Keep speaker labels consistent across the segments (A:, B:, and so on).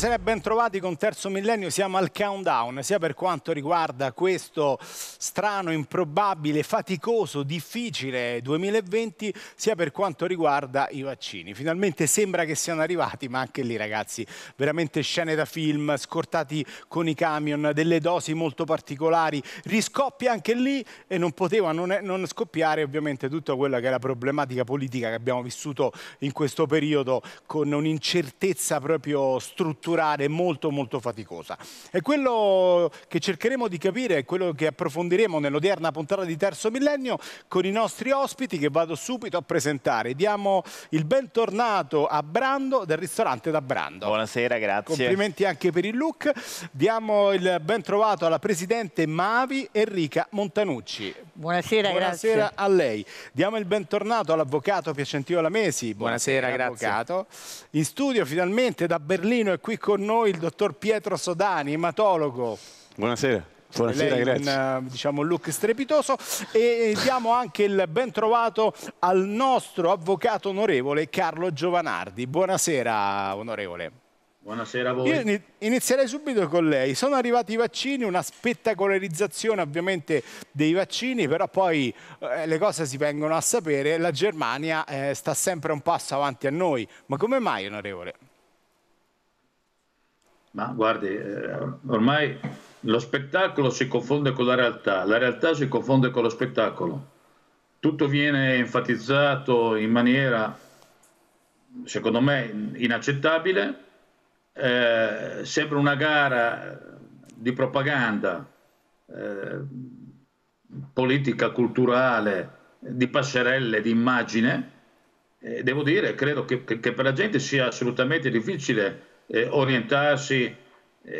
A: Buonasera e bentrovati con Terzo Millennio, siamo al countdown, sia per quanto riguarda questo strano, improbabile, faticoso, difficile 2020, sia per quanto riguarda i vaccini. Finalmente sembra che siano arrivati, ma anche lì ragazzi, veramente scene da film, scortati con i camion, delle dosi molto particolari, riscoppia anche lì e non poteva non, non scoppiare ovviamente tutta quella che è la problematica politica che abbiamo vissuto in questo periodo con un'incertezza proprio strutturale strutturare molto molto faticosa. E quello che cercheremo di capire, è quello che approfondiremo nell'odierna puntata di Terzo Millennio con i nostri ospiti che vado subito a presentare. Diamo il bentornato a Brando del ristorante da Brando.
B: Buonasera, grazie. Complimenti
A: anche per il look. Diamo il ben trovato alla presidente Mavi Enrica Montanucci. Buonasera, Buonasera grazie. a lei. Diamo il bentornato all'avvocato Piacentino Lamesi. Buonasera, Buonasera grazie. Avvocato. In studio finalmente da Berlino è qui con noi il dottor Pietro Sodani, ematologo.
C: Buonasera. Buonasera, lei grazie.
A: Un, eh, diciamo, look strepitoso e eh, diamo anche il ben trovato al nostro avvocato onorevole Carlo Giovanardi. Buonasera, onorevole.
D: Buonasera a voi. Io
A: inizierei subito con lei. Sono arrivati i vaccini, una spettacolarizzazione ovviamente dei vaccini, però poi eh, le cose si vengono a sapere. La Germania eh, sta sempre un passo avanti a noi. Ma come mai, onorevole?
D: Ma guardi, eh, ormai lo spettacolo si confonde con la realtà, la realtà si confonde con lo spettacolo. Tutto viene enfatizzato in maniera, secondo me, inaccettabile. Eh, sembra una gara di propaganda eh, politica, culturale, di passerelle, di immagine. Eh, devo dire, credo che, che, per la gente sia assolutamente difficile eh, orientarsi eh,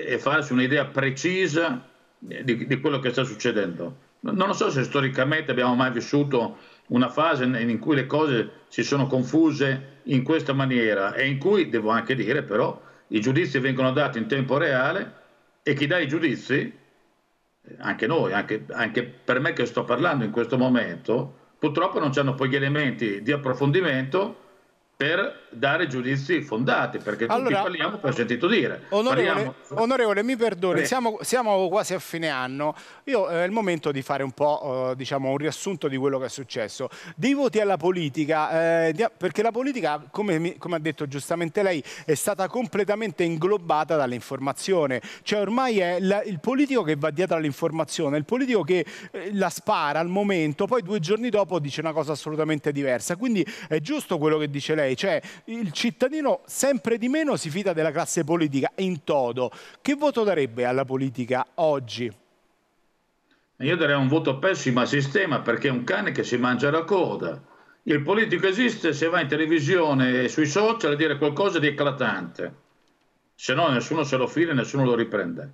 D: e farsi un'idea precisa eh, di, di, quello che sta succedendo. Non so se storicamente abbiamo mai vissuto una fase in cui le cose si sono confuse in questa maniera e in cui, devo anche dire però, i giudizi vengono dati in tempo reale e chi dà i giudizi, eh, anche noi, anche, anche per me che sto parlando in questo momento, purtroppo non hanno poi gli elementi di approfondimento per dare giudizi fondati, perché allora, tutti parliamo per sentito dire. Onorevole,
A: parliamo... onorevole mi perdoni, siamo, siamo, quasi a fine anno. Io eh, è il momento di fare un po' eh, diciamo, un riassunto di quello che è successo. Dei voti alla politica, eh, perché la politica, come, mi, come, ha detto giustamente lei, è stata completamente inglobata dall'informazione. Cioè ormai è la, il politico che va dietro all'informazione, il politico che eh, la spara al momento, poi due giorni dopo dice una cosa assolutamente diversa. Quindi è giusto quello che dice lei, cioè il cittadino sempre di meno si fida della classe politica in toto. Che voto darebbe alla politica oggi?
D: Io darei un voto pessimo al sistema perché è un cane che si mangia la coda. Il politico esiste se va in televisione e sui social a dire qualcosa di eclatante, se no nessuno se lo fila e nessuno lo riprende.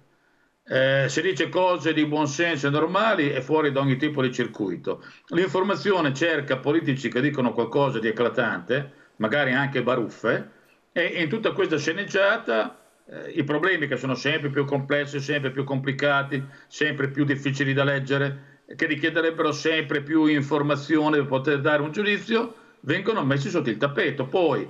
D: Eh, se dice cose di buon senso e normali è fuori da ogni tipo di circuito. L'informazione cerca politici che dicono qualcosa di eclatante magari anche baruffe, e in tutta questa sceneggiata eh, i problemi che sono sempre più complessi, sempre più complicati, sempre più difficili da leggere, che richiederebbero sempre più informazione per poter dare un giudizio, vengono messi sotto il tappeto. Poi,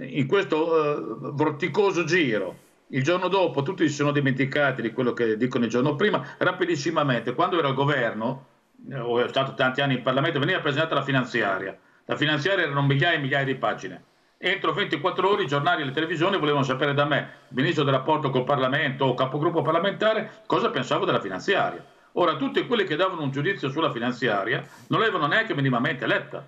D: in questo eh, vorticoso giro, il giorno dopo tutti si sono dimenticati di quello che dicono il giorno prima, rapidissimamente, quando ero al governo, eh, o è stato tanti anni in Parlamento, veniva presentata la finanziaria la finanziaria erano migliaia e migliaia di pagine. Entro 24 ore i giornali e le televisioni volevano sapere da me, ministro del rapporto col Parlamento o capogruppo parlamentare, cosa pensavo della finanziaria. Ora, tutti quelli che davano un giudizio sulla finanziaria non l'avevano neanche minimamente letta.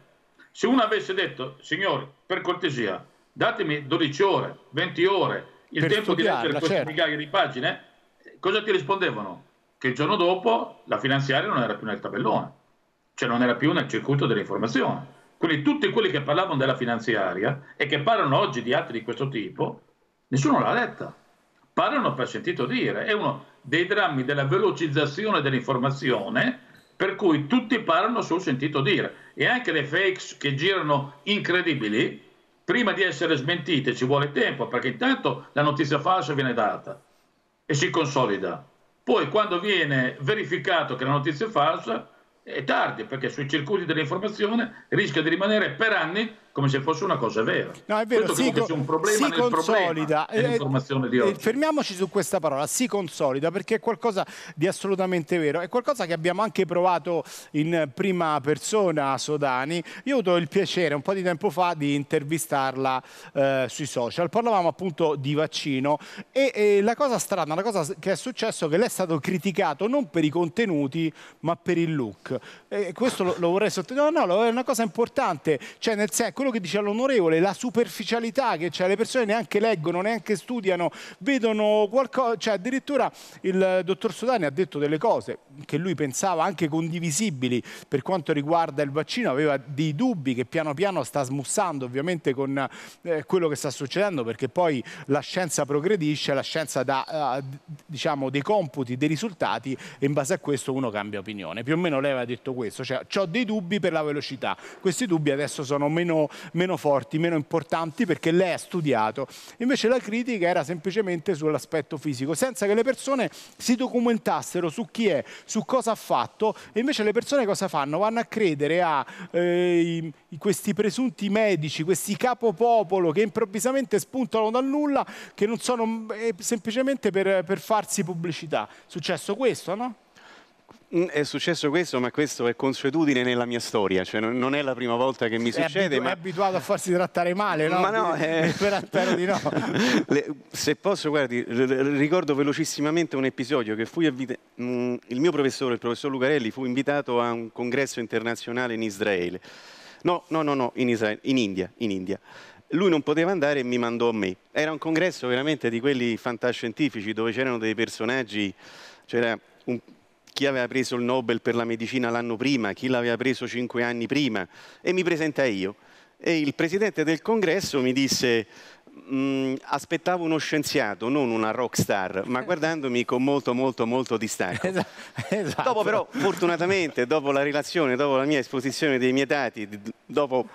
D: Se uno avesse detto, signori, per cortesia, datemi 12 ore, 20 ore, il tempo di leggere queste certo. migliaia di pagine, cosa ti rispondevano? Che il giorno dopo la finanziaria non era più nel tabellone, cioè non era più nel circuito dell'informazione. Quindi tutti quelli che parlavano della finanziaria e che parlano oggi di atti di questo tipo, nessuno l'ha letta. Parlano per sentito dire. È uno dei drammi della velocizzazione dell'informazione per cui tutti parlano sul sentito dire. E anche le fakes che girano incredibili, prima di essere smentite ci vuole tempo, perché intanto la notizia falsa viene data e si consolida. Poi quando viene verificato che la notizia è falsa, è tardi perché sui circuiti dell'informazione rischia di rimanere per anni come se fosse una cosa vera. No, è vero, Questo si, che c'è un problema si consolida. Problema eh, eh,
A: fermiamoci su questa parola, si consolida, perché è qualcosa di assolutamente vero. È qualcosa che abbiamo anche provato in prima persona a Sodani. Io ho avuto il piacere un po' di tempo fa di intervistarla eh, sui social. Parlavamo appunto di vaccino e, e la cosa strana, la cosa che è successo è che lei è stato criticato non per i contenuti, ma per il look. E questo lo, lo vorrei sottolineare. No, no, è una cosa importante. Cioè, nel senso, quello quello che dice l'onorevole, la superficialità che c'è, le persone neanche leggono, neanche studiano, vedono qualcosa, cioè addirittura il dottor Sodani ha detto delle cose che lui pensava anche condivisibili per quanto riguarda il vaccino, aveva dei dubbi che piano piano sta smussando ovviamente con eh, quello che sta succedendo perché poi la scienza progredisce, la scienza dà eh, diciamo, dei computi, dei risultati e in base a questo uno cambia opinione. Più o meno lei aveva detto questo, cioè ho dei dubbi per la velocità, questi dubbi adesso sono meno meno forti, meno importanti perché lei ha studiato. Invece la critica era semplicemente sull'aspetto fisico, senza che le persone si documentassero su chi è, su cosa ha fatto. E invece le persone cosa fanno? Vanno a credere a eh, questi presunti medici, questi capopopolo che improvvisamente spuntano dal nulla, che non sono eh, semplicemente per, per farsi pubblicità. Successo questo, no?
C: Mm, è successo questo, ma questo è consuetudine nella mia storia, cioè non, è la prima volta che mi succede. Abitu- ma... È
A: abituato a farsi trattare male, no? Ma no, eh...
C: no. Le, se posso, guardi, ricordo velocissimamente un episodio che fui avvita- mm, il mio professore, il professor Lucarelli, fu invitato a un congresso internazionale in Israele. No, no, no, no in, Israele, in India, in India lui non poteva andare e mi mandò a me. Era un congresso veramente di quelli fantascientifici dove c'erano dei personaggi, c'era un chi aveva preso il Nobel per la medicina l'anno prima, chi l'aveva preso cinque anni prima, e mi presentai io. E il presidente del congresso mi disse, mm, aspettavo uno scienziato, non una rock star, ma guardandomi con molto, molto, molto distacco. Esatto. Dopo però, fortunatamente, dopo la relazione, dopo la mia esposizione dei miei dati, dopo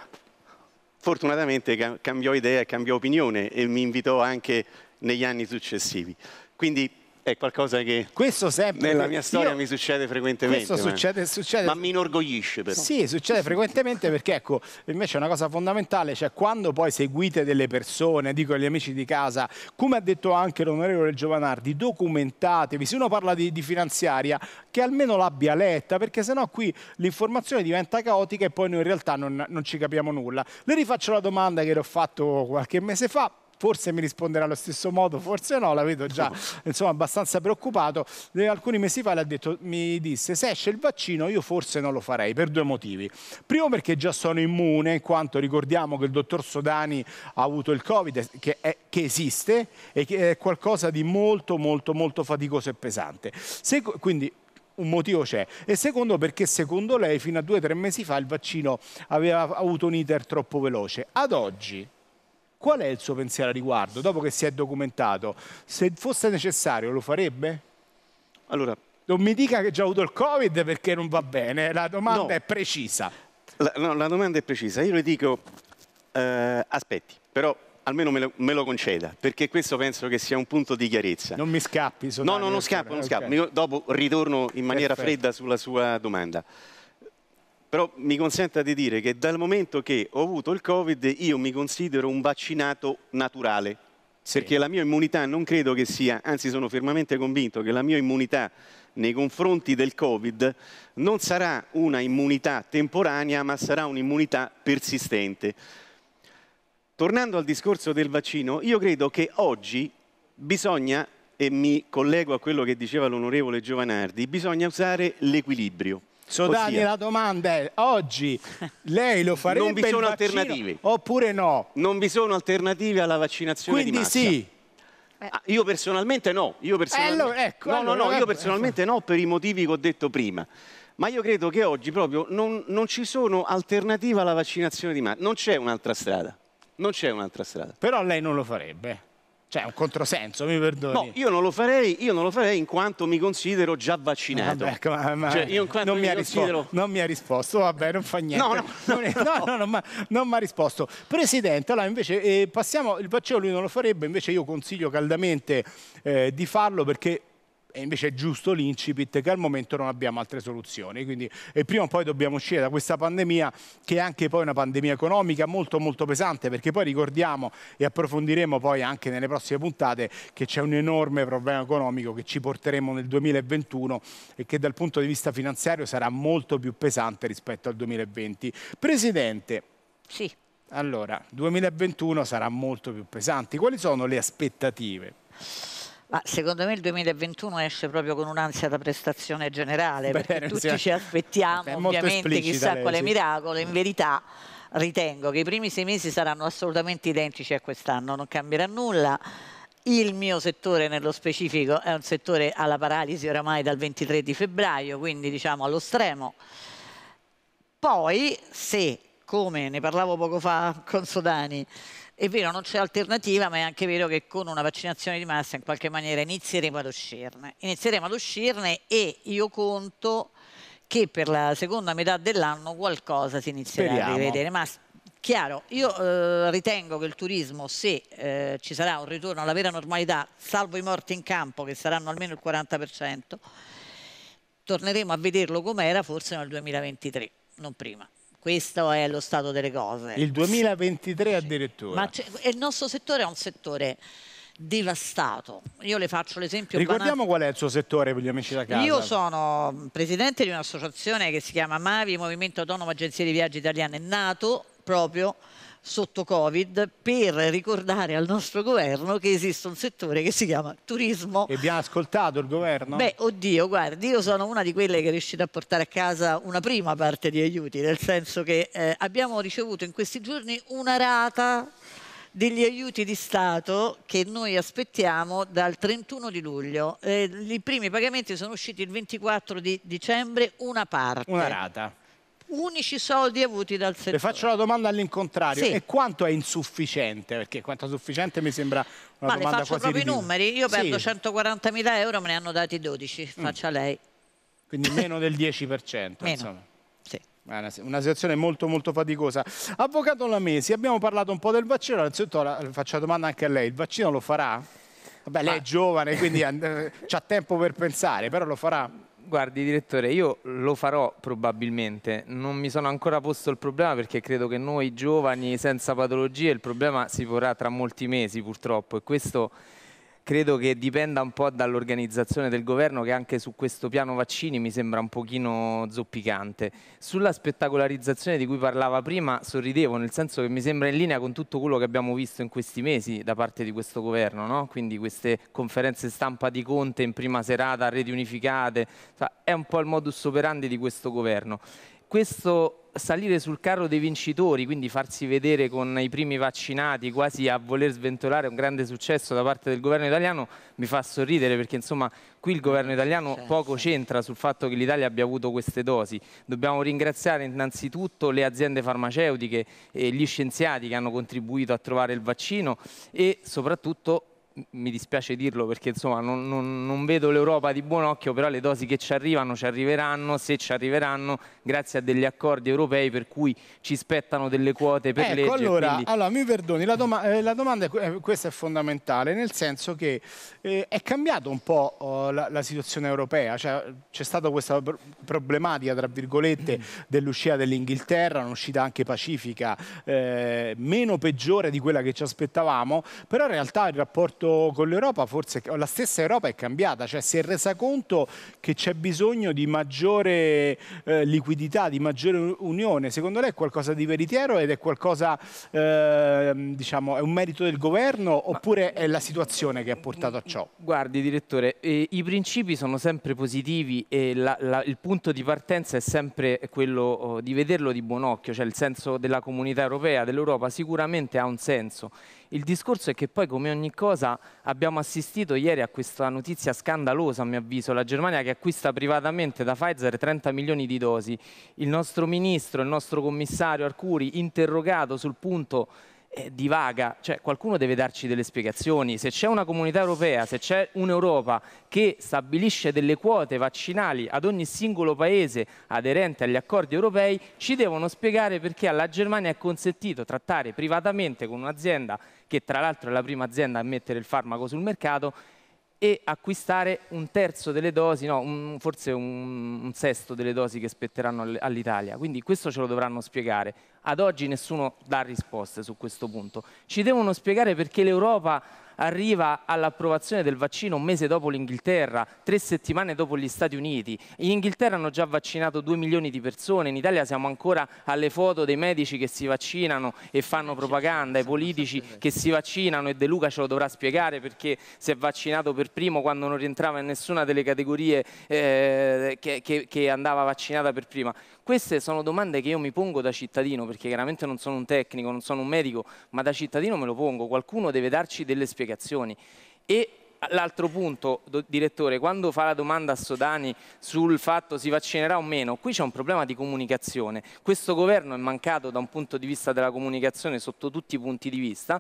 C: fortunatamente cambiò idea e cambiò opinione e mi invitò anche negli anni successivi. Quindi è qualcosa che
A: questo sempre, nella mia storia io,
C: mi succede frequentemente. Questo ma, succede, ma mi inorgoglisce
B: però. Sì, succede
A: frequentemente perché ecco, invece è una cosa fondamentale, cioè quando poi seguite delle persone, dico agli amici di casa, come ha detto anche l'onorevole Giovanardi, documentatevi, se uno parla di, di finanziaria, che almeno l'abbia letta, perché sennò qui l'informazione diventa caotica e poi noi in realtà non, non ci capiamo nulla. Le rifaccio la domanda che le ho fatto qualche mese fa, forse mi risponderà allo stesso modo, forse no, la vedo già insomma, abbastanza preoccupato. Alcuni mesi fa detto, mi disse se esce il vaccino io forse non lo farei per due motivi. Primo perché già sono immune, in quanto ricordiamo che il dottor Sodani ha avuto il Covid, che, è, che esiste e che è qualcosa di molto molto molto faticoso e pesante. Se, quindi un motivo c'è e secondo perché secondo lei fino a due o tre mesi fa il vaccino aveva avuto un iter troppo veloce. Ad oggi Qual è il suo pensiero a riguardo, dopo che si è documentato? Se fosse necessario lo farebbe? Allora, non mi dica che già ho avuto il Covid perché non va bene, la domanda no.
C: è precisa. La, no, la domanda è precisa, io le dico, eh, aspetti, però almeno me lo, me lo, conceda, perché questo penso che sia un punto di chiarezza. Non
A: mi scappi. Sonali, no, no, non scappo, non scappo.
C: Dopo ritorno in maniera Perfetto. fredda sulla sua domanda però mi consenta di dire che dal momento che ho avuto il Covid io mi considero un vaccinato naturale, sì. perché la mia immunità non credo che sia, anzi sono fermamente convinto che la mia immunità nei confronti del Covid non sarà una immunità temporanea, ma sarà un'immunità persistente. Tornando al discorso del vaccino, io credo che oggi bisogna, e mi collego a quello che diceva l'onorevole Giovanardi, bisogna usare l'equilibrio. So, Dani, eh. la
A: domanda è, oggi lei lo farebbe Non vi sono alternative.
C: Oppure no? Non vi sono alternative alla vaccinazione Quindi di massa. sì. Eh, ah, io personalmente no, io eh, personalmente, eh, allora, ecco, no, allora, no, no, io ecco. personalmente no per i motivi che ho detto prima. Ma io credo che oggi proprio non, non ci sono alternative alla vaccinazione di massa, non c'è un'altra strada, non c'è un'altra strada.
A: Però lei non lo farebbe. Cioè, è un
C: controsenso, mi perdoni. No, io non lo farei, io non lo farei in quanto mi considero già vaccinato. Vabbè, ma, ma cioè, non, mi mi considero...
A: non, mi ha risposto, vabbè, non fa niente. No, no, non, è... no, no, non mi ha risposto. Presidente, allora invece eh, passiamo, il Paceo lui non lo farebbe, invece io consiglio caldamente eh, di farlo perché e invece è giusto l'incipit che al momento non abbiamo altre soluzioni. Quindi prima o poi dobbiamo uscire da questa pandemia che è anche poi una pandemia economica molto molto pesante perché poi ricordiamo e approfondiremo poi anche nelle prossime puntate che c'è un enorme problema economico che ci porteremo nel 2021 e che dal punto di vista finanziario sarà molto più pesante rispetto al 2020. Presidente. Sì. Allora, 2021 sarà molto più pesante. Quali sono le aspettative?
E: Ma secondo me il 2021 esce proprio con un'ansia da prestazione generale, Beh, perché tutti si... ci aspettiamo ovviamente chissà lei, quale sì. miracolo, in verità ritengo che i primi sei mesi saranno assolutamente identici a quest'anno, non cambierà nulla. Il mio settore nello specifico è un settore alla paralisi oramai dal 23 di febbraio, quindi diciamo allo stremo. Poi se, come ne parlavo poco fa con Sodani, è vero, non c'è alternativa, ma è anche vero che con una vaccinazione di massa in qualche maniera inizieremo ad uscirne. Inizieremo ad uscirne e io conto che per la seconda metà dell'anno qualcosa si inizierà Speriamo. a rivedere. Ma chiaro, io eh, ritengo che il turismo, se eh, ci sarà un ritorno alla vera normalità, salvo i morti in campo, che saranno almeno il 40%, torneremo a vederlo com'era forse nel 2023, non prima. Questo è lo stato delle cose. Il
A: 2023 addirittura. Ma
E: il nostro settore è un settore devastato. Io le faccio l'esempio. Ricordiamo
A: banale. qual è il suo settore per gli amici da casa. Io
E: sono mm, presidente di un'associazione che si chiama MAVI, Movimento Autonomo Agenzie di Viaggi Italiane, nato proprio sotto Covid per ricordare al nostro governo che esiste un settore che si chiama turismo. E vi ha ascoltato il governo? Beh, oddio, guardi, io sono una di quelle che è riuscita a portare a casa una prima parte di aiuti, nel senso che eh, abbiamo ricevuto in questi giorni una rata degli aiuti di Stato che noi aspettiamo dal 31 di luglio. Eh, I primi pagamenti sono usciti il 24 di dicembre, una parte. Una rata unici soldi avuti dal settore. Le
A: faccio la domanda all'incontrario. Sì. E quanto è insufficiente? Perché quanto è sufficiente mi sembra una Ma domanda quasi Ma le faccio proprio i numeri? Io sì. perdo
E: 140.000 euro, me ne hanno dati 12, mm. faccia lei. Quindi meno del 10%, meno. insomma. Una,
A: situazione molto molto faticosa. Avvocato Lamesi, abbiamo parlato un po' del vaccino, innanzitutto faccio la domanda anche a lei, il vaccino lo farà? Vabbè, lei è giovane, quindi ha tempo per pensare, però lo farà?
F: Guardi direttore, io lo farò probabilmente, non mi sono ancora posto il problema perché credo che noi giovani senza patologie il problema si porrà tra molti mesi purtroppo e questo credo che dipenda un po' dall'organizzazione del governo che anche su questo piano vaccini mi sembra un pochino zoppicante. Sulla spettacolarizzazione di cui parlava prima sorridevo, nel senso che mi sembra in linea con tutto quello che abbiamo visto in questi mesi da parte di questo governo, no? quindi queste conferenze stampa di Conte in prima serata, reti unificate, è un po' il modus operandi di questo governo. Questo salire sul carro dei vincitori, quindi farsi vedere con i primi vaccinati, quasi a voler sventolare un grande successo da parte del governo italiano, mi fa sorridere perché insomma qui il governo italiano poco c'entra sul fatto che l'Italia abbia avuto queste dosi. Dobbiamo ringraziare innanzitutto le aziende farmaceutiche e gli scienziati che hanno contribuito a trovare il vaccino e soprattutto mi dispiace dirlo perché insomma non, non, non vedo l'Europa di buon occhio, però le dosi che ci arrivano ci arriveranno, se ci arriveranno, grazie a degli accordi europei per cui ci spettano delle quote per ecco, legge. Allora, quindi... allora
A: mi perdoni, la, doma eh, la domanda è, eh, questa è fondamentale, nel senso che eh, è cambiata un po' oh, la, la, situazione europea, cioè, c'è stata questa problematica, tra virgolette, dell'uscita dell'Inghilterra, un'uscita anche pacifica, eh, meno peggiore di quella che ci aspettavamo, però in realtà il rapporto fatto con l'Europa, forse la stessa Europa è cambiata, cioè si è resa conto che c'è bisogno di maggiore eh, liquidità, di maggiore unione. Secondo lei è qualcosa di veritiero ed è qualcosa, eh, diciamo, è un merito del governo oppure è la situazione che ha portato a ciò?
F: Guardi direttore, eh, i principi sono sempre positivi e la, la, il punto di partenza è sempre quello oh, di vederlo di buon occhio, cioè il senso della comunità europea, dell'Europa sicuramente ha un senso. Il discorso è che poi come ogni cosa abbiamo assistito ieri a questa notizia scandalosa a mio avviso, la Germania che acquista privatamente da Pfizer 30 milioni di dosi. Il nostro ministro, il nostro commissario Arcuri interrogato sul punto eh, divaga, cioè qualcuno deve darci delle spiegazioni, se c'è una comunità europea, se c'è un'Europa che stabilisce delle quote vaccinali ad ogni singolo paese aderente agli accordi europei, ci devono spiegare perché alla Germania è consentito trattare privatamente con un'azienda che tra l'altro è la prima azienda a mettere il farmaco sul mercato e acquistare un terzo delle dosi, no, un, forse un, un, sesto delle dosi che spetteranno all'Italia. Quindi questo ce lo dovranno spiegare. Ad oggi nessuno dà risposte su questo punto. Ci devono spiegare perché l'Europa arriva all'approvazione del vaccino un mese dopo l'Inghilterra, tre settimane dopo gli Stati Uniti. In Inghilterra hanno già vaccinato 2 milioni di persone, in Italia siamo ancora alle foto dei medici che si vaccinano e fanno propaganda, i politici che si vaccinano e De Luca ce lo dovrà spiegare perché si è vaccinato per primo quando non rientrava in nessuna delle categorie eh, che, che, che andava vaccinata per prima. Queste sono domande che io mi pongo da cittadino, perché chiaramente non sono un tecnico, non sono un medico, ma da cittadino me lo pongo, qualcuno deve darci delle spiegazioni. E l'altro punto, direttore, quando fa la domanda a Sodani sul fatto si vaccinerà o meno, qui c'è un problema di comunicazione. Questo governo è mancato da un punto di vista della comunicazione sotto tutti i punti di vista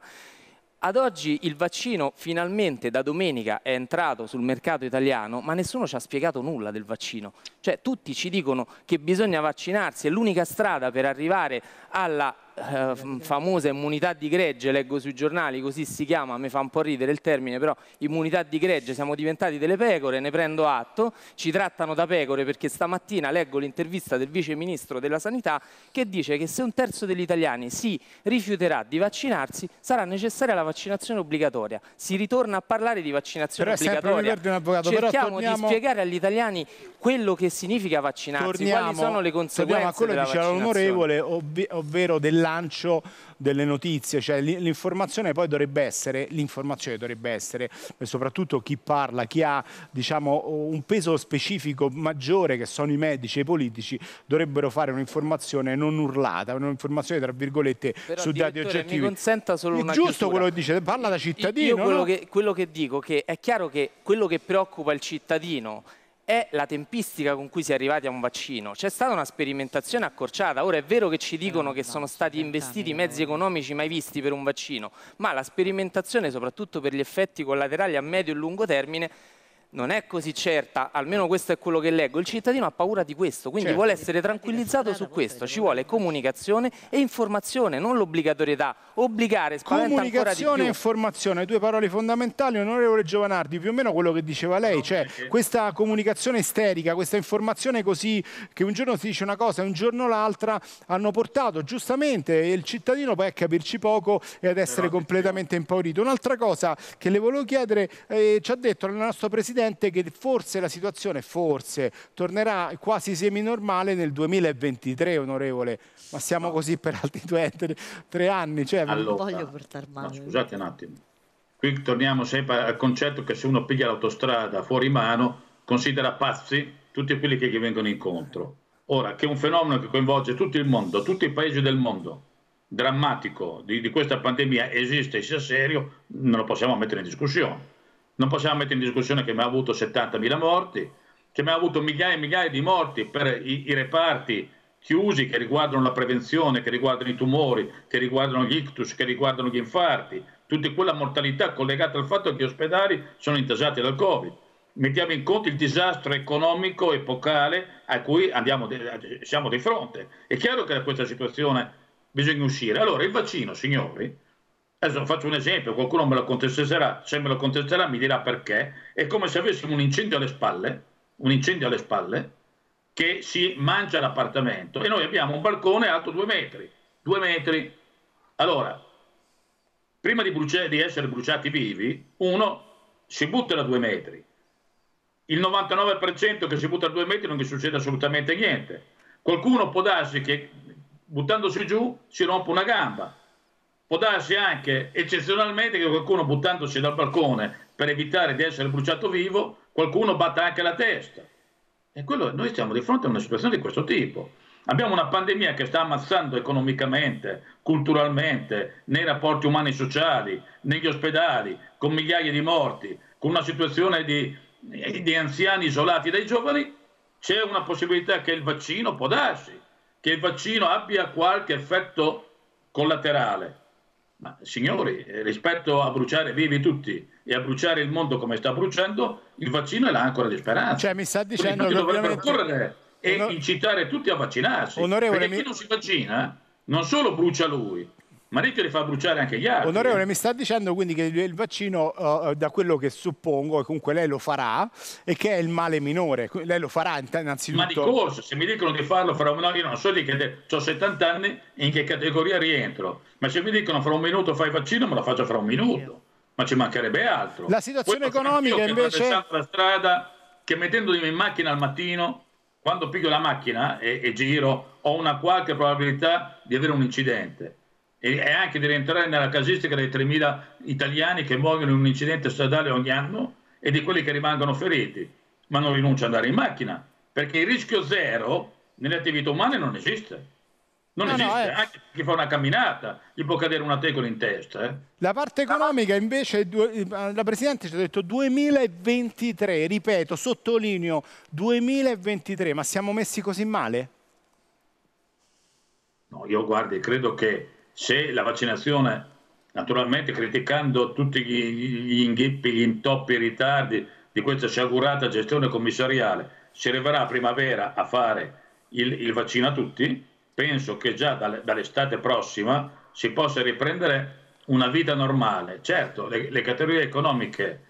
F: ad oggi il vaccino finalmente da domenica è entrato sul mercato italiano, ma nessuno ci ha spiegato nulla del vaccino. Cioè tutti ci dicono che bisogna vaccinarsi, è l'unica strada per arrivare alla eh, famosa immunità di gregge, leggo sui giornali, così si chiama, mi fa un po' ridere il termine, però immunità di gregge, siamo diventati delle pecore, ne prendo atto, ci trattano da pecore perché stamattina leggo l'intervista del vice ministro della sanità che dice che se un terzo degli italiani si rifiuterà di vaccinarsi sarà necessaria la vaccinazione obbligatoria. Si ritorna a parlare di vaccinazione però obbligatoria. Sempre, avvocato, Cerchiamo torniamo... di spiegare agli italiani quello che significa vaccinarsi, torniamo, quali sono le conseguenze torniamo a quello che diceva l'onorevole,
A: ovvero della lancio delle notizie, cioè l'informazione poi dovrebbe essere, l'informazione dovrebbe essere, eh, soprattutto chi parla, chi ha diciamo, un peso specifico maggiore che sono i medici e i politici, dovrebbero fare un'informazione non urlata, un'informazione tra virgolette Però, su dati oggettivi. Mi consenta solo è una giusto chiusura. quello che dice, parla da cittadino. Io quello, no? che,
F: quello che dico che è chiaro che quello che preoccupa il cittadino è la tempistica con cui si è arrivati a un vaccino. C'è stata una sperimentazione accorciata. Ora è vero che ci dicono che sono stati investiti mezzi economici mai visti per un vaccino, ma la sperimentazione, soprattutto per gli effetti collaterali a medio e lungo termine, non è così certa, almeno questo è quello che leggo, il cittadino ha paura di questo, quindi certo. vuole essere tranquillizzato su questo, ci vuole comunicazione e informazione, non l'obbligatorietà, obbligare, spaventa Comunicazione e
A: informazione, due parole fondamentali, onorevole Giovanardi, più o meno quello che diceva lei, cioè questa comunicazione isterica, questa informazione così che un giorno si dice una cosa e un giorno l'altra hanno portato giustamente il cittadino poi a capirci poco e ad eh, essere completamente impaurito. Un'altra cosa che le volevo chiedere, eh, ci ha detto il nostro Presidente, sente che forse la situazione, forse, tornerà quasi semi-normale nel 2023, onorevole, ma siamo no. così per altri due, tre, tre anni. Cioè, allora, non voglio
E: portare male. No,
D: scusate un attimo. Qui torniamo sempre al concetto che se uno piglia l'autostrada fuori mano, considera pazzi tutti quelli che gli vengono incontro. Ora, che è un fenomeno che coinvolge tutto il mondo, tutti i paesi del mondo, drammatico di, di questa pandemia esiste e sia serio, non lo possiamo mettere in discussione non possiamo mettere in discussione che abbiamo avuto 70.000 morti, che abbiamo avuto migliaia e migliaia di morti per i, i reparti chiusi che riguardano la prevenzione, che riguardano i tumori, che riguardano gli ictus, che riguardano gli infarti, tutta quella mortalità collegata al fatto che gli ospedali sono intasati dal Covid. Mettiamo in conto il disastro economico epocale a cui de- siamo di fronte. È chiaro che da questa situazione bisogna uscire. Allora, il vaccino, signori, Adesso faccio un esempio, qualcuno me lo contesterà, se me lo contesterà mi dirà perché, è come se avessimo un incendio alle spalle, un incendio alle spalle, che si mangia l'appartamento e noi abbiamo un balcone alto due metri, due metri. Allora, prima di, bruciare, di essere bruciati vivi, uno si butta da due metri. Il 99% che si butta a due metri non gli succede assolutamente niente. Qualcuno può darsi che buttandosi giù si rompa una gamba, Può darsi anche eccezionalmente che qualcuno buttandosi dal balcone per evitare di essere bruciato vivo, qualcuno batta anche la testa. E quello, noi siamo di fronte a una situazione di questo tipo. Abbiamo una pandemia che sta ammazzando economicamente, culturalmente, nei rapporti umani e sociali, negli ospedali, con migliaia di morti, con una situazione di, di anziani isolati dai giovani. C'è una possibilità che il vaccino può darsi, che il vaccino abbia qualche effetto collaterale. Ma signori, eh, rispetto a bruciare vivi tutti e a bruciare il mondo come sta bruciando, il vaccino è l'ancora di speranza. Cioè,
A: mi sta dicendo che dovrebbero correre
D: e onore... incitare tutti a vaccinarsi. Onorevole, perché chi mi... non si vaccina non solo brucia lui, ma rischia di far bruciare anche gli altri. Onorevole,
A: mi sta dicendo quindi che il vaccino, uh, da quello che suppongo, comunque lei lo farà, e che è il male minore. Lei lo farà innanzitutto... Ma di corso,
D: se mi dicono di farlo farò un... No, io non so di che... ho 70 anni in che categoria rientro, ma se mi dicono fra un minuto fai vaccino, me lo faccio fra un minuto. Ma ci mancherebbe altro. La situazione Questo economica che invece... la strada, che mettendomi in macchina al mattino quando piglio la macchina e, e, giro ho una qualche probabilità di avere un incidente e, anche di rientrare nella casistica dei 3.000 italiani che muoiono in un incidente stradale ogni anno e di quelli che rimangono feriti, ma non rinuncia ad andare in macchina, perché il rischio zero nelle attività umane non esiste. Non no, esiste, no, eh. anche chi fa una camminata gli può cadere una tegola in testa. Eh.
A: La parte economica invece, la Presidente ci ha detto 2023, ripeto, sottolineo 2023, ma siamo messi così male?
D: No, io guardi, credo che se la vaccinazione, naturalmente criticando tutti gli, inghippi, gli intoppi, i ritardi di questa sciagurata gestione commissariale, si arriverà a primavera a fare il, il vaccino a tutti, penso che già dall'estate prossima si possa riprendere una vita normale. Certo, le, le, categorie economiche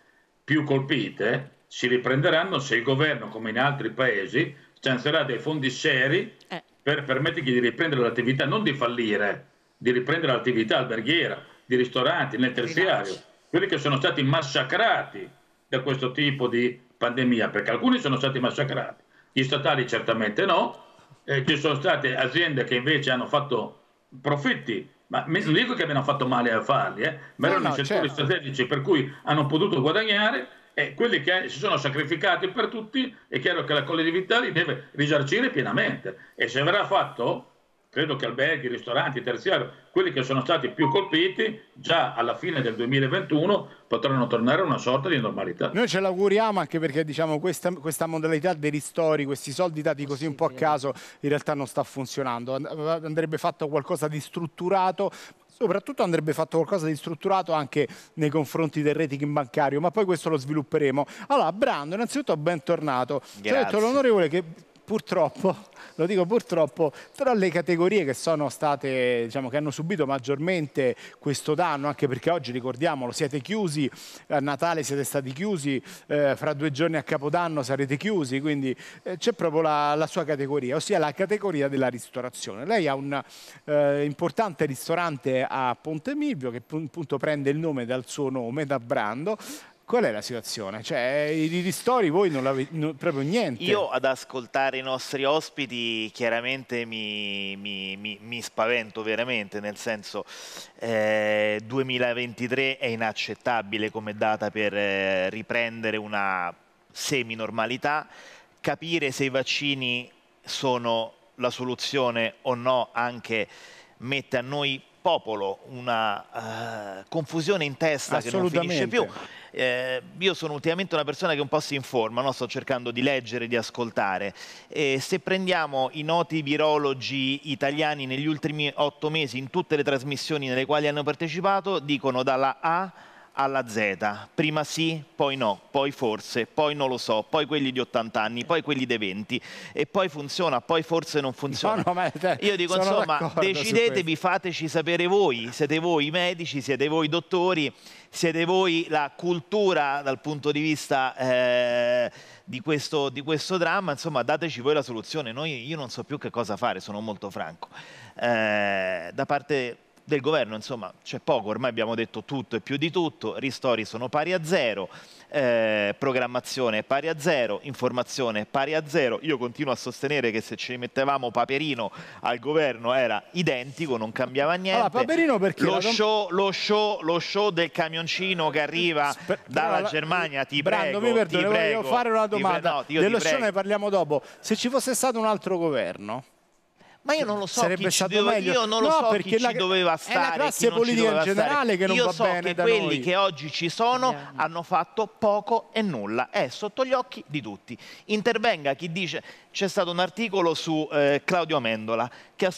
D: più colpite si riprenderanno se il governo, come in altri paesi, stanzierà dei fondi seri eh. per permettergli di riprendere l'attività, non di fallire, di riprendere l'attività alberghiera, di ristoranti, nel terziario, quelli che sono stati massacrati da questo tipo di pandemia, perché alcuni sono stati massacrati, gli statali certamente no, eh, ci sono state aziende che invece hanno fatto profitti, ma non dico che abbiano fatto male a farli, eh, ma erano no, settori certo. strategici per cui hanno potuto guadagnare e quelli che si sono sacrificati per tutti è chiaro che la collettività li deve risarcire pienamente e se verrà fatto credo che alberghi, ristoranti, terziari, quelli che sono stati più colpiti, già alla fine del 2021 potranno tornare a una sorta di normalità.
A: Noi ce l'auguriamo anche perché diciamo, questa, questa, modalità dei ristori, questi soldi dati così un po' a caso, in realtà non sta funzionando. Uh, andrebbe fatto qualcosa di strutturato, soprattutto andrebbe fatto qualcosa di strutturato anche nei confronti del rating bancario, ma poi questo lo svilupperemo. Allora, Brando, innanzitutto bentornato. Grazie. Ci ha detto l'onorevole che purtroppo lo dico purtroppo, però le categorie che sono state, diciamo, che hanno subito maggiormente questo danno, anche perché oggi ricordiamolo, siete chiusi, a Natale siete stati chiusi, eh, fra due giorni a Capodanno sarete chiusi, quindi eh, c'è proprio la, la, sua categoria, ossia la categoria della ristorazione. Lei ha un eh, importante ristorante a Ponte Milvio che appunto prende il nome dal suo nome, da Brando, Qual è la situazione? Cioè, i ristori voi non avete proprio niente. Io
B: ad ascoltare i nostri ospiti chiaramente mi, mi, mi, mi spavento veramente, nel senso eh, 2023 è inaccettabile come data per eh, riprendere una semi-normalità, capire se i vaccini sono la soluzione o no anche mette a noi popolo una uh, confusione in testa che non finisce più. Eh, io sono ultimamente una persona che un po' si informa, no? sto cercando di leggere, di ascoltare. E se prendiamo i noti virologi italiani negli ultimi otto mesi in tutte le trasmissioni nelle quali hanno partecipato, dicono dalla A alla Z, prima sì, poi no, poi forse, poi non lo so, poi quelli di 80 anni, poi quelli dei 20 e poi funziona, poi forse non funziona. No, no, te, cioè, Io dico insomma decidetevi, fateci sapere voi, siete voi i medici, siete voi i dottori, siete voi la cultura dal punto di vista eh, di, questo, di, questo, dramma, insomma dateci voi la soluzione, Noi, io non so più che cosa fare, sono molto franco. Eh, da parte del governo, insomma c'è poco, ormai abbiamo detto tutto e più di tutto, ristori sono pari a zero, eh, programmazione pari a zero, informazione pari a zero, io continuo a sostenere che se ci mettevamo Paperino al governo era identico, non cambiava niente. Allora, Paperino perché? Lo, show, lo, show, lo show del camioncino che arriva Sper dalla la... Germania, ti Brando, prego. Mi ti prego, volevo fare una domanda, no, dello show ne parliamo dopo. Se ci fosse stato un altro governo ma io non lo so Sarebbe chi ci doveva, meglio. io non no, lo so chi la, ci doveva stare. È la classe politica in generale stare. che non io va so bene che quelli noi. che oggi ci sono yeah. hanno fatto poco e nulla. È sotto gli occhi di tutti. Intervenga chi dice c'è stato un articolo su eh, Claudio Amendola che ha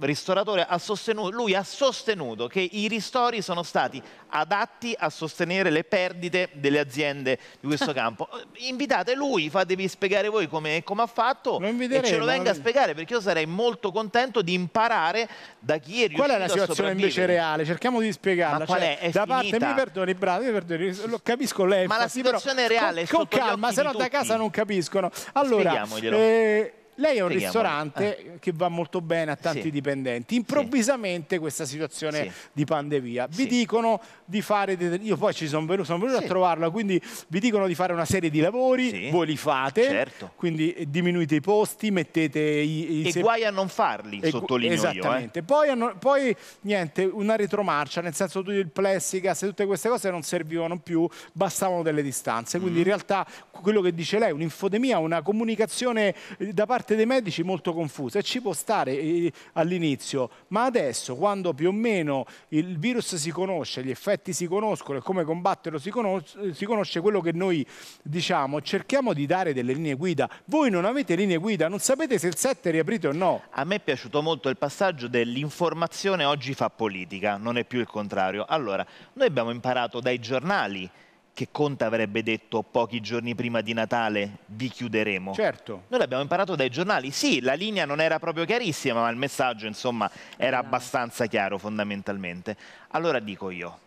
B: ristoratore ha sostenuto, lui ha sostenuto che i ristori sono stati adatti a sostenere le perdite delle aziende di questo campo. Invitate lui, fatevi spiegare voi come, come ha fatto e ce lo venga a spiegare perché io sarei molto contento di imparare da chi è riuscito Qual è la situazione invece reale?
A: Cerchiamo di spiegarla. Ma qual cioè, è? è da parte, mi perdoni, bravo, mi perdoni, lo capisco lei. Ma la situazione reale con, è con calma, se no da casa non capiscono. Allora, Spieghiamoglielo. Eh, lei è un Spieghiamo. ristorante ah. che va molto bene a tanti sì. dipendenti. Improvvisamente sì. questa situazione sì. di pandemia. Vi dicono di fare... Io poi ci sono venuto, sono venuto a trovarla, quindi vi dicono di fare una serie di lavori, voi li fate, certo. quindi eh, diminuite i posti, mettete i... i e se... guai
B: a non farli, e
A: sottolineo Esattamente. Io, eh. poi, poi, niente, una retromarcia, nel senso tutto il plessigas e tutte queste cose non servivano più, bastavano delle distanze. Quindi mm. in realtà quello che dice lei, è un'infodemia, una comunicazione eh, da parte parte dei medici molto confusa e ci può stare eh, all'inizio, ma adesso quando più o meno il virus si conosce, gli effetti si conoscono e come combatterlo si conosce, si conosce quello che noi diciamo, cerchiamo di dare
B: delle linee guida. Voi non avete linee guida, non sapete se il 7 è riaprito o no. A me è piaciuto molto il passaggio dell'informazione oggi fa politica, non è più il contrario. Allora, noi abbiamo imparato dai giornali che Conte avrebbe detto pochi giorni prima di Natale vi chiuderemo. Certo. Noi l'abbiamo imparato dai giornali. Sì, la linea non era proprio chiarissima, ma il messaggio, insomma, era esatto. abbastanza chiaro fondamentalmente. Allora dico io,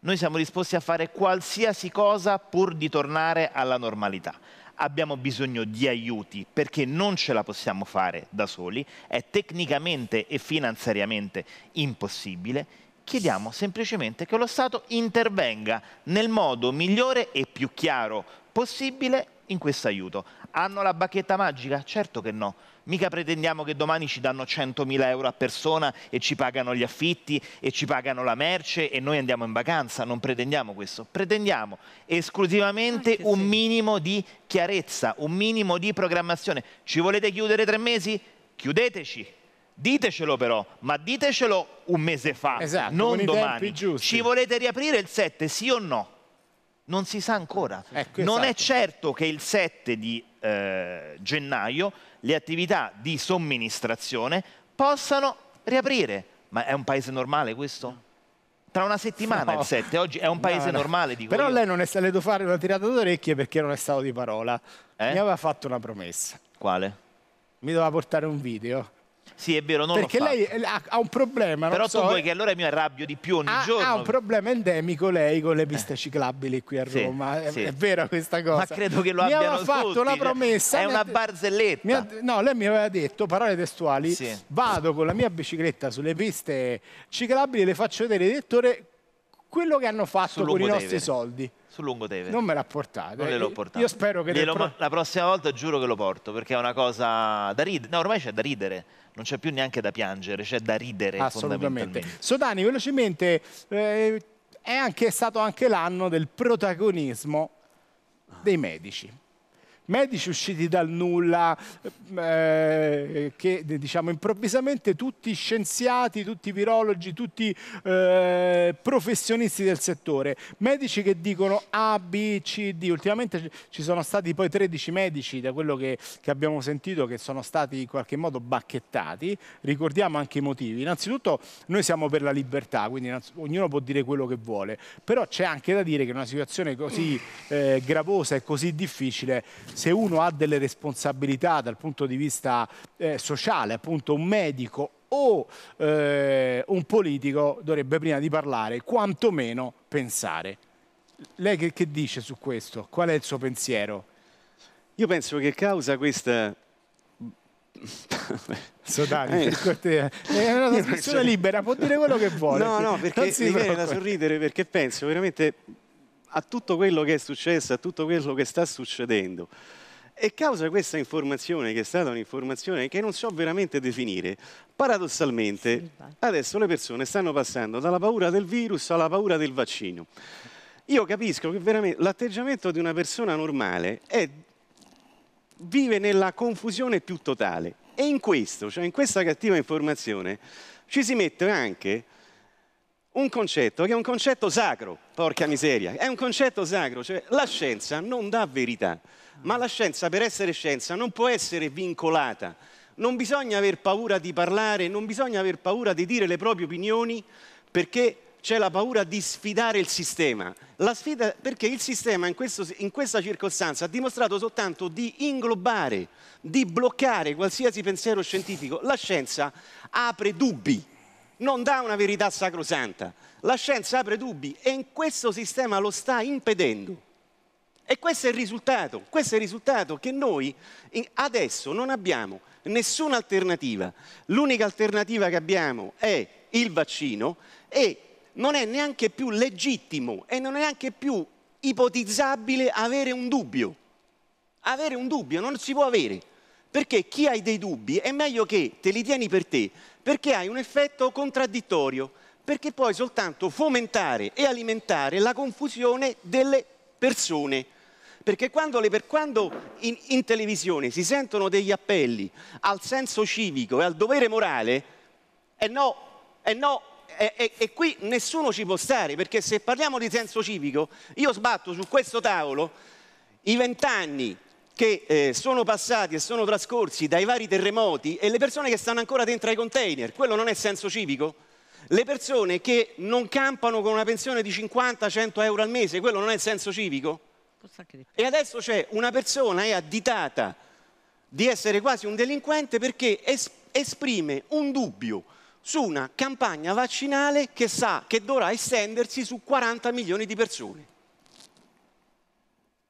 B: noi siamo disposti a fare qualsiasi cosa pur di tornare alla normalità abbiamo bisogno di aiuti perché non ce la possiamo fare da soli, è tecnicamente e finanziariamente impossibile chiediamo semplicemente che lo Stato intervenga nel modo migliore e più chiaro possibile in questo aiuto. Hanno la bacchetta magica? Certo che no. Mica pretendiamo che domani ci danno 100.000 euro a persona e ci pagano gli affitti e ci pagano la merce e noi andiamo in vacanza. Non pretendiamo questo. Pretendiamo esclusivamente un minimo di chiarezza, un minimo di programmazione. Ci volete chiudere tre mesi? Chiudeteci. Ditecelo però, ma ditecelo un mese fa, esatto, non domani. Ci volete riaprire il 7, sì o no? Non si sa ancora. Ecco, non esatto. è certo che il 7 di eh, gennaio le attività di somministrazione possano riaprire. Ma è un paese normale questo? tra una settimana no. il 7, oggi è un paese no, no. normale. Dico Però io. lei
A: non è stato fare una tirata d'orecchie perché non è stato di parola. Eh? Mi aveva fatto una promessa. Quale? Mi doveva portare un video
B: sì, è vero, non Perché lei ha, un problema. Però so, tu vuoi eh. che allora mi arrabbio di più ogni ha, giorno. Ha un
A: problema endemico lei con le piste eh. ciclabili qui a Roma. Sì, è, sì. è vera questa cosa. Ma credo che lo mi abbiano tutti. Mi aveva fatto la cioè, promessa. È una barzelletta. Ha, no, lei mi aveva detto, parole testuali, sì. vado con la mia bicicletta sulle piste ciclabili e le faccio vedere direttore, quello che hanno fatto Sull'Ugo con i nostri Tevere.
B: soldi sul lungo Non
A: me l'ha portato. Non eh, gliel'ho portato. Io spero che... Glielo, pro...
B: La prossima volta giuro che lo porto, perché è una cosa da ridere. No, ormai c'è da ridere. Non c'è più neanche da piangere, c'è da ridere Assolutamente.
A: Sodani, velocemente, eh, è, anche, è stato anche l'anno del protagonismo dei medici medici usciti dal nulla, eh, che diciamo improvvisamente tutti scienziati, tutti virologi, tutti eh, professionisti del settore, medici che dicono A, B, C, D. Ultimamente ci sono stati poi 13 medici, da quello che, che abbiamo sentito, che sono stati in qualche modo bacchettati. Ricordiamo anche i motivi. Innanzitutto noi siamo per la libertà, quindi ognuno può dire quello che vuole, però c'è anche da dire che in una situazione così eh, gravosa e così difficile se uno ha delle responsabilità dal punto di vista eh, sociale, appunto un medico o eh, un politico dovrebbe prima di parlare quantomeno
C: pensare.
A: Lei che, che dice su questo? Qual è il suo pensiero?
C: Io penso che causa questa Sodani,
A: eh. è una trasmissione libera, può dire quello che vuole. No, no, perché mi viene da
C: sorridere perché penso veramente a tutto quello che è successo, a tutto quello che sta succedendo. E causa questa informazione, che è stata un'informazione che non so veramente definire, paradossalmente adesso le persone stanno passando dalla paura del virus alla paura del vaccino. Io capisco che veramente l'atteggiamento di una persona normale è, vive nella confusione più totale. E in questo, cioè in questa cattiva informazione, ci si mette anche un concetto che è un concetto sacro, porca miseria, è un concetto sacro, cioè la scienza non dà verità, ma la scienza per essere scienza non può essere vincolata, non bisogna aver paura di parlare, non bisogna aver paura di dire le proprie opinioni perché c'è la paura di sfidare il sistema. Sfida, perché il sistema in, questo, in, questa circostanza ha dimostrato soltanto di inglobare, di bloccare qualsiasi pensiero scientifico. La scienza apre dubbi non dà una verità sacrosanta. La scienza apre dubbi e in questo sistema lo sta impedendo. E questo è il risultato, questo è il risultato che noi adesso non abbiamo nessuna alternativa. L'unica alternativa che abbiamo è il vaccino e non è neanche più legittimo e non è neanche più ipotizzabile avere un dubbio. Avere un dubbio non si può avere. Perché chi hai dei dubbi è meglio che te li tieni per te, perché hai un effetto contraddittorio, perché puoi soltanto fomentare e alimentare la confusione delle persone. Perché quando, le, quando in, in televisione si sentono degli appelli al senso civico e al dovere morale, è eh no, è eh no, eh, e, qui nessuno ci può stare, perché se parliamo di senso civico, io sbatto su questo tavolo i vent'anni che eh, sono passati e sono trascorsi dai vari terremoti e le persone che stanno ancora dentro ai container, quello non è senso civico? Le persone che non campano con una pensione di 50-100 euro al mese, quello non è senso civico? E adesso c'è una persona che è additata di essere quasi un delinquente perché esprime un dubbio su una campagna vaccinale che sa che dovrà estendersi su 40 milioni di persone.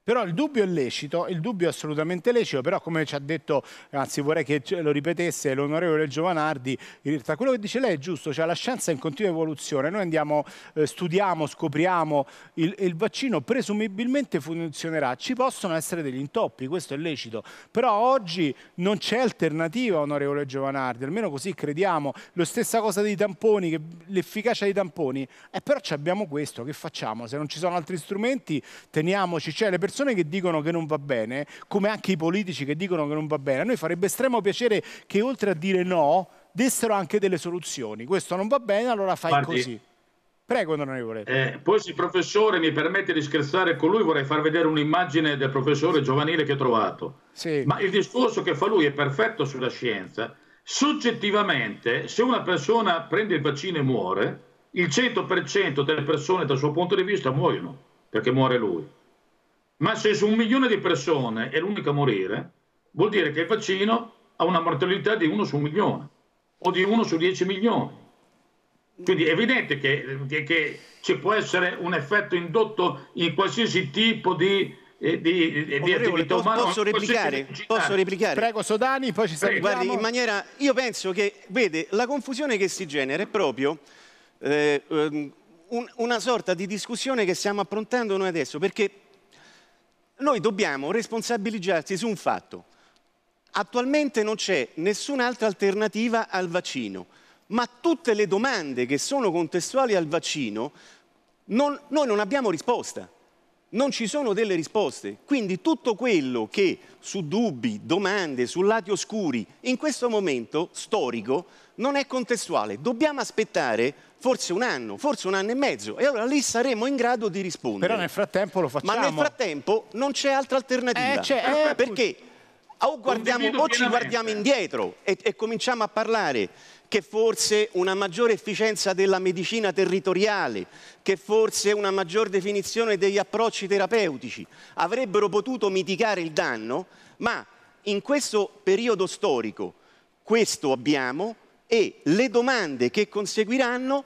A: Però il dubbio è lecito, il dubbio è assolutamente lecito, però come ci ha detto, anzi vorrei che lo ripetesse l'onorevole Giovanardi, in realtà quello che dice lei è giusto, cioè la scienza è in continua evoluzione, noi andiamo, eh, studiamo, scopriamo, il, il, vaccino presumibilmente funzionerà, ci possono essere degli intoppi, questo è lecito, però oggi non c'è alternativa, onorevole Giovanardi, almeno così crediamo, lo stessa cosa dei tamponi, l'efficacia dei tamponi, eh, però abbiamo questo, che facciamo? Se non ci sono altri strumenti, teniamoci, cioè le persone persone che dicono che non va bene, come anche i politici che dicono che non va bene, a noi farebbe estremo piacere che oltre a dire no, dessero anche delle soluzioni. Questo non va bene, allora fai Guardi, così. Prego, onorevole. Eh,
D: poi se il professore mi permette di scherzare con lui, vorrei far vedere un'immagine del professore giovanile che ho trovato. Sì. Ma il discorso che fa lui è perfetto sulla scienza. Soggettivamente, se una persona prende il vaccino e muore, il 100% delle persone dal suo punto di vista muoiono perché muore lui. Ma se su un milione di persone è l'unica a morire, vuol dire che il vaccino ha una mortalità di uno su un milione o di uno su dieci milioni. Quindi è evidente che, che, che ci può essere un effetto indotto in qualsiasi tipo di, eh, di, di attività umana. Posso replicare? Posso replicare? Prego
C: Sodani, poi ci sarà. Guardi, in maniera... Io penso che, vede, la confusione che si genera è proprio... Eh, um, una sorta di discussione che stiamo approntando noi adesso, perché noi dobbiamo responsabilizzarci su un fatto. Attualmente non c'è nessun'altra alternativa al vaccino, ma tutte le domande che sono contestuali al vaccino non, noi non abbiamo risposta, non ci sono delle risposte. Quindi tutto quello che su dubbi, domande, su lati oscuri, in questo momento storico, non è contestuale. Dobbiamo aspettare forse un anno, forse un anno e mezzo. E allora lì saremo in grado di rispondere. Però nel frattempo lo facciamo. Ma nel frattempo non c'è altra alternativa. Eh, cioè, eh, perché o, guardiamo, o ci guardiamo indietro e, e cominciamo a parlare che forse una maggiore efficienza della medicina territoriale, che forse una maggior definizione degli approcci terapeutici avrebbero potuto mitigare il danno, ma in questo periodo storico questo abbiamo e le domande che conseguiranno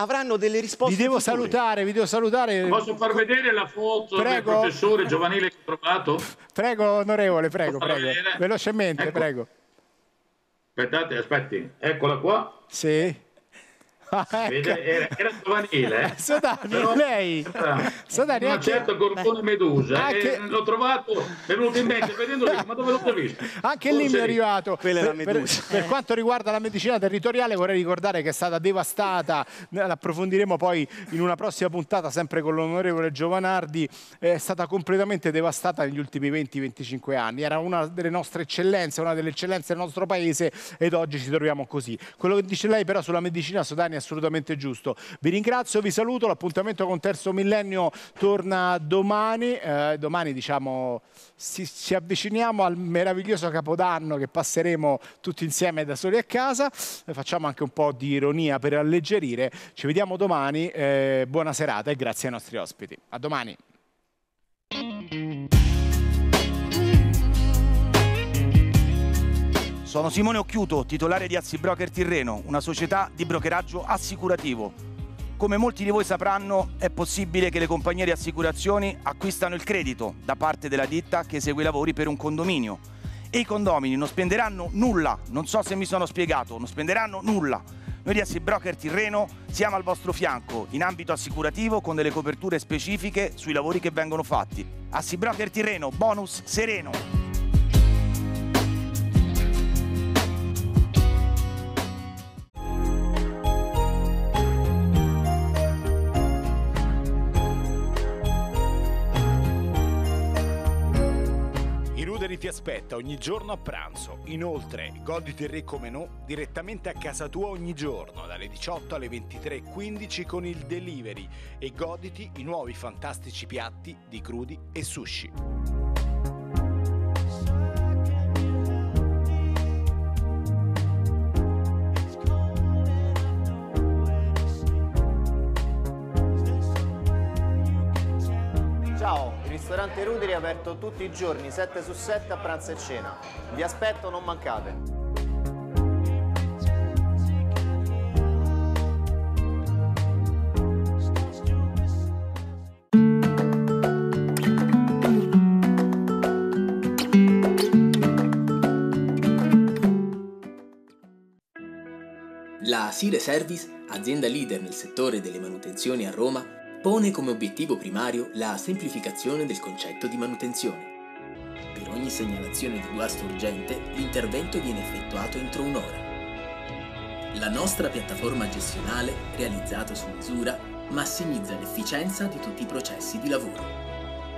C: avranno delle risposte. Vi devo future. salutare, vi devo salutare.
A: Posso
D: far vedere la foto prego. del professore giovanile che ho trovato?
C: Prego,
A: onorevole, prego, prego. Velocemente, ecco. prego.
D: Aspettate, aspetti, eccola qua.
A: Sì. Ah, ecco. era,
D: giovanile, eh? Sodani, Però, lei Sodani, un anche... Ecco. certo Gorgone Medusa anche... Ah, eh, l'ho trovato, venuto in mente vedendo lì, ma dove l'ho visto? Anche lì mi è arrivato. Per, per, per, eh. quanto
A: riguarda la medicina territoriale vorrei ricordare che è stata devastata, l'approfondiremo poi in una prossima puntata sempre con l'onorevole Giovanardi, è stata completamente devastata negli ultimi 20-25 anni, era una delle nostre eccellenze, una delle eccellenze del nostro paese ed oggi ci troviamo così. Quello che dice lei però sulla medicina Sodani assolutamente giusto. Vi ringrazio, vi saluto, l'appuntamento con Terzo Millennio torna domani, eh, domani diciamo si, ci avviciniamo al meraviglioso Capodanno che passeremo tutti insieme da soli a casa, eh, facciamo anche un po' di ironia per alleggerire, ci vediamo domani, eh, buona serata e grazie ai nostri ospiti. A domani. Sono Simone Occhiuto, titolare di Azzi Broker Tirreno, una società di brokeraggio assicurativo. Come molti di voi sapranno, è possibile che le compagnie di assicurazioni acquistano il credito da parte della ditta che esegue i lavori per un condominio. E i condomini non spenderanno nulla, non so se mi sono spiegato, non spenderanno nulla. Noi di Assi Broker Tirreno siamo al vostro fianco in ambito assicurativo con delle coperture specifiche sui lavori che vengono fatti. Assi Broker Tirreno, bonus sereno! aspetta ogni giorno a pranzo. Inoltre, goditi il ricco menù direttamente a casa tua ogni giorno, dalle 18 alle 23.15 con il delivery e goditi i nuovi fantastici piatti di crudi e sushi.
B: ristorante Ruderi è aperto tutti i giorni, 7 su 7 a pranzo e cena. Vi aspetto, non mancate!
F: La Asile Service, azienda leader nel settore delle manutenzioni a Roma, pone come obiettivo primario la semplificazione del concetto di manutenzione. Per ogni segnalazione di guasto urgente, l'intervento viene effettuato entro un'ora. La nostra piattaforma gestionale, realizzata su misura, massimizza l'efficienza di tutti i processi di lavoro,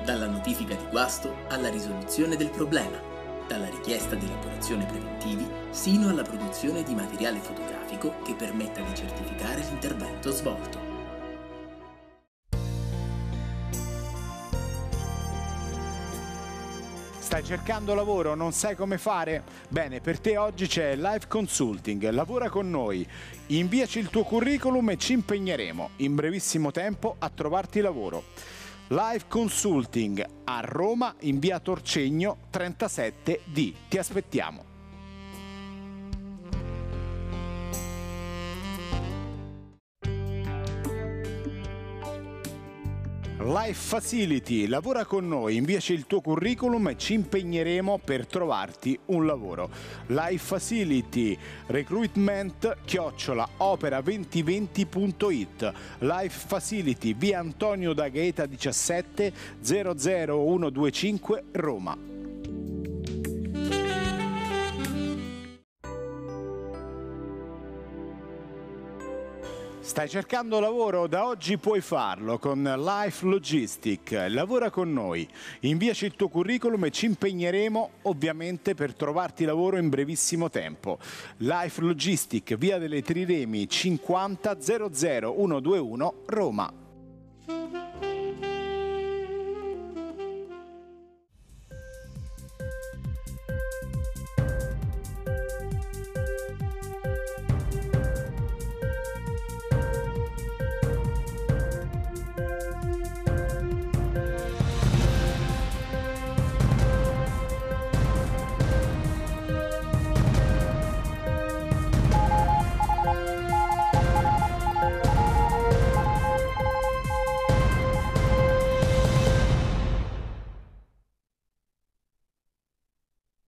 F: dalla notifica di guasto alla risoluzione del problema, dalla richiesta di elaborazione preventivi sino alla produzione di materiale fotografico che permetta di certificare l'intervento svolto.
A: Stai cercando lavoro, non sai come fare? Bene, per te oggi c'è Live Consulting, lavora con noi, inviaci il tuo curriculum e ci impegneremo in brevissimo tempo a trovarti lavoro. Live Consulting a Roma in via Torcegno 37D. Ti aspettiamo. Life Facility lavora con noi, inviaci il tuo curriculum e ci impegneremo per trovarti un lavoro. Life Facility recruitment chiocciola opera 2020.it Life Facility via Antonio da Gaeta 17 00125 Roma. Stai cercando lavoro? Da oggi puoi farlo con Life Logistic. Lavora con noi. Inviaci il tuo curriculum e ci impegneremo ovviamente per trovarti lavoro in brevissimo tempo. Life Logistic, via delle Triremi 50 00121 Roma.